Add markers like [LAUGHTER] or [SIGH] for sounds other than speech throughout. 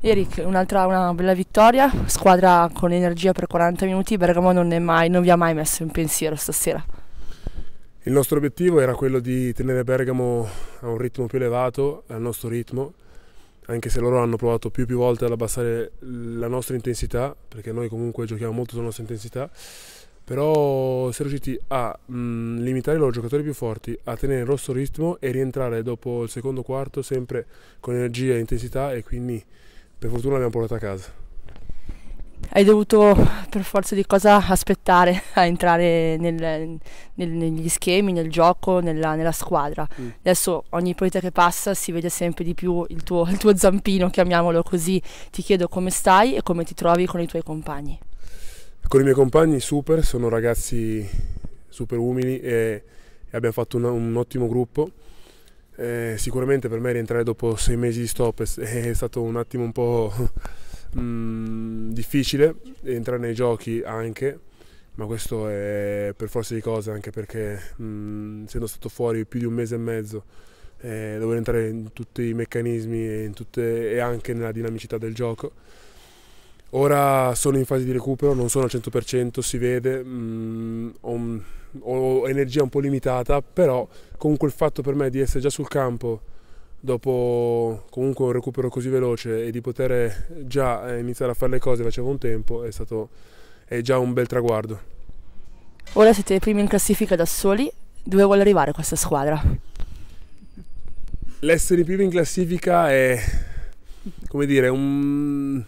Eric, un'altra una bella vittoria, squadra con energia per 40 minuti, Bergamo non, mai, non vi ha mai messo in pensiero stasera. Il nostro obiettivo era quello di tenere Bergamo a un ritmo più elevato, al nostro ritmo, anche se loro hanno provato più e più volte ad abbassare la nostra intensità, perché noi comunque giochiamo molto sulla nostra intensità, però si è riusciti a mh, mm, limitare i loro giocatori più forti, a tenere il nostro ritmo e rientrare dopo il secondo quarto sempre con energia e intensità e quindi per fortuna l'abbiamo portata a casa. Hai dovuto per forza di cosa aspettare [LAUGHS] a entrare nel, nel, negli schemi, nel gioco, nella, nella squadra. Mm. Adesso ogni partita che passa si vede sempre di più il tuo, il tuo zampino, chiamiamolo così. Ti chiedo come stai e come ti trovi con i tuoi compagni. Con i miei compagni super, sono ragazzi super umili e, e abbiamo fatto una, un ottimo gruppo. Eh, sicuramente per me rientrare dopo sei mesi di stop è, [LAUGHS] è stato un attimo un po' [LAUGHS] mm, difficile, entrare nei giochi anche, ma questo è per forza di cose anche perché mm, essendo stato fuori più di un mese e mezzo eh, dovevo entrare in tutti i meccanismi e, tutte, e anche nella dinamicità del gioco Ora sono in fase di recupero, non sono al 100%, si vede, mh, mm, ho, ho, energia un po' limitata, però comunque il fatto per me di essere già sul campo dopo comunque un recupero così veloce e di poter già eh, iniziare a fare le cose facevo un tempo è, stato, è già un bel traguardo. Ora siete i primi in classifica da soli, dove vuole arrivare questa squadra? L'essere i primi in classifica è, come dire, un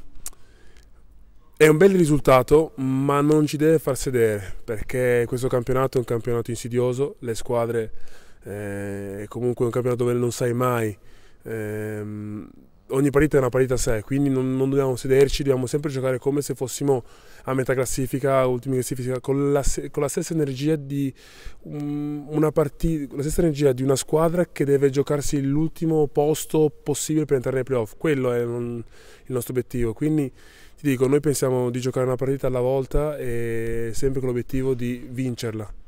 è un bel risultato, ma non ci deve far sedere, perché questo campionato è un campionato insidioso, le squadre eh, è comunque un campionato dove non sai mai. Ehm, ogni partita è una partita a sé, quindi non, non, dobbiamo sederci, dobbiamo sempre giocare come se fossimo a metà classifica, ultima classifica, con la, con la stessa energia di una partita, la stessa energia di una squadra che deve giocarsi l'ultimo posto possibile per entrare nei playoff. Quello è un, il nostro obiettivo. Quindi ti dico, noi pensiamo di giocare una partita alla volta e sempre con l'obiettivo di vincerla.